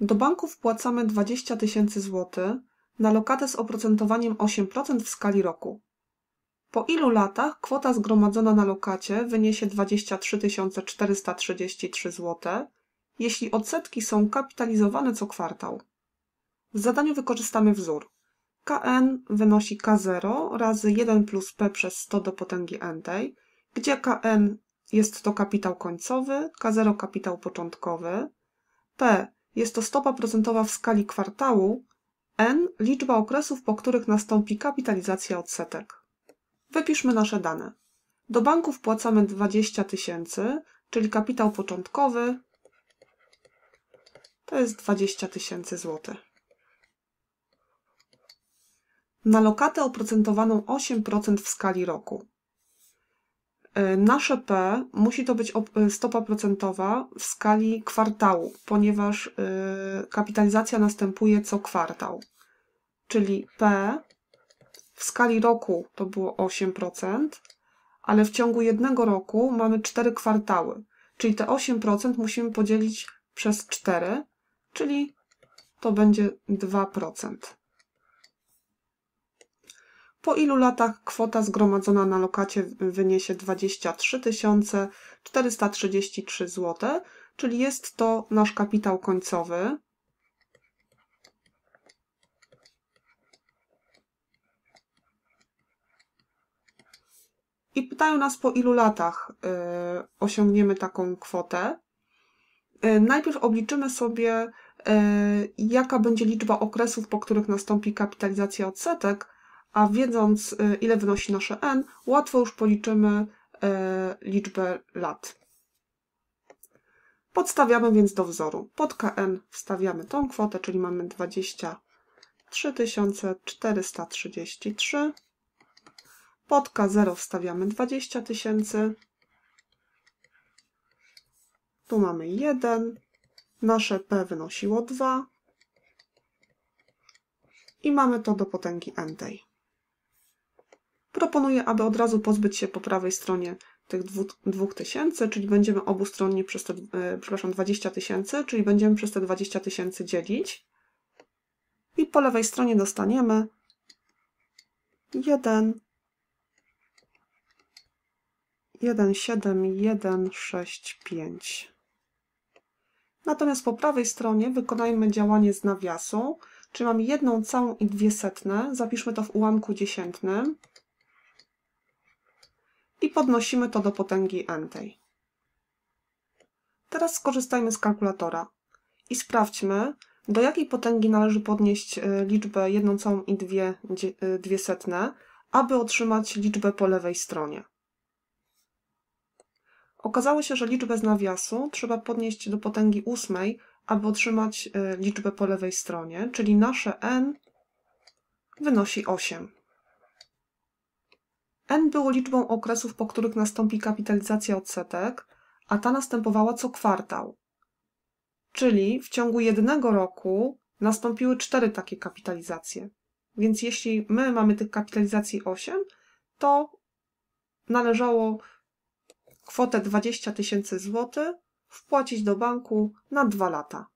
Do banku wpłacamy 20 tysięcy złotych na lokatę z oprocentowaniem 8% w skali roku. Po ilu latach kwota zgromadzona na lokacie wyniesie 23 433 zł, jeśli odsetki są kapitalizowane co kwartał? W zadaniu wykorzystamy wzór. Kn wynosi K0 razy 1 plus P przez 100 do potęgi n-tej, gdzie Kn jest to kapitał końcowy, K0 kapitał początkowy, P jest to stopa procentowa w skali kwartału, n liczba okresów, po których nastąpi kapitalizacja odsetek. Wypiszmy nasze dane. Do banku wpłacamy 20 tysięcy, czyli kapitał początkowy to jest 20 tysięcy złotych. Na lokatę oprocentowaną 8% w skali roku. E, nasze P musi to być e, stopa procentowa w skali kwartału, ponieważ e, kapitalizacja następuje co kwartał. Czyli P w skali roku to było 8%, ale w ciągu jednego roku mamy 4 kwartały. Czyli te 8% musimy podzielić przez 4, czyli to będzie 2%. Po ilu latach kwota zgromadzona na lokacie wyniesie 23 433 zł, czyli jest to nasz kapitał końcowy. I pytają nas, po ilu latach y, osiągniemy taką kwotę. Y, najpierw obliczymy sobie, y, jaka będzie liczba okresów, po których nastąpi kapitalizacja odsetek a wiedząc, y, ile wynosi nasze n, łatwo już policzymy y, liczbę lat. Podstawiamy więc do wzoru. Pod KN wstawiamy tą kwotę, czyli mamy 23433. Pod K0 wstawiamy 20 tysięcy. Tu mamy 1. Nasze P wynosiło 2. I mamy to do potęgi n tej proponuję, aby od razu pozbyć się po prawej stronie tych 2000, czyli będziemy obustronnie przez te, e, przepraszam, 20 tysięcy, czyli będziemy przez te 20 tysięcy dzielić. I po lewej stronie dostaniemy 1, 1, 7, 1, 6, 5. Natomiast po prawej stronie wykonajmy działanie z nawiasu, czyli mam jedną całą i dwie setne. Zapiszmy to w ułamku dziesiętnym podnosimy to do potęgi n tej. Teraz skorzystajmy z kalkulatora i sprawdźmy, do jakiej potęgi należy podnieść y, liczbę y, setne, aby otrzymać liczbę po lewej stronie. Okazało się, że liczbę z nawiasu trzeba podnieść do potęgi ósmej, aby otrzymać y, liczbę po lewej stronie, czyli nasze n wynosi 8. N było liczbą okresów, po których nastąpi kapitalizacja odsetek, a ta następowała co kwartał. Czyli w ciągu jednego roku nastąpiły cztery takie kapitalizacje. Więc jeśli my mamy tych kapitalizacji 8, to należało kwotę 20 tysięcy złotych wpłacić do banku na dwa lata.